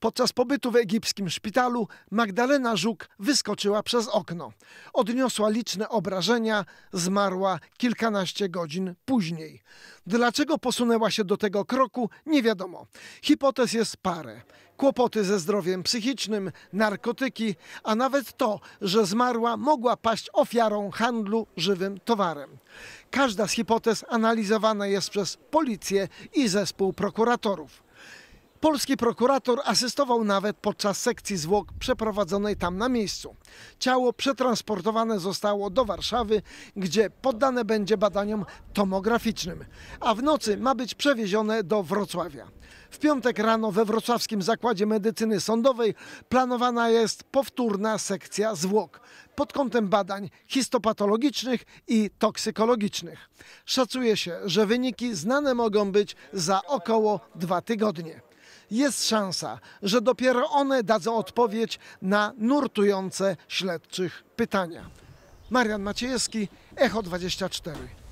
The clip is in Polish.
Podczas pobytu w egipskim szpitalu Magdalena Żuk wyskoczyła przez okno. Odniosła liczne obrażenia, zmarła kilkanaście godzin później. Dlaczego posunęła się do tego kroku, nie wiadomo. Hipotez jest parę. Kłopoty ze zdrowiem psychicznym, narkotyki, a nawet to, że zmarła mogła paść ofiarą handlu żywym towarem. Każda z hipotez analizowana jest przez policję i zespół prokuratorów. Polski prokurator asystował nawet podczas sekcji zwłok przeprowadzonej tam na miejscu. Ciało przetransportowane zostało do Warszawy, gdzie poddane będzie badaniom tomograficznym, a w nocy ma być przewiezione do Wrocławia. W piątek rano we Wrocławskim Zakładzie Medycyny Sądowej planowana jest powtórna sekcja zwłok pod kątem badań histopatologicznych i toksykologicznych. Szacuje się, że wyniki znane mogą być za około dwa tygodnie jest szansa, że dopiero one dadzą odpowiedź na nurtujące śledczych pytania. Marian Maciejewski, Echo 24.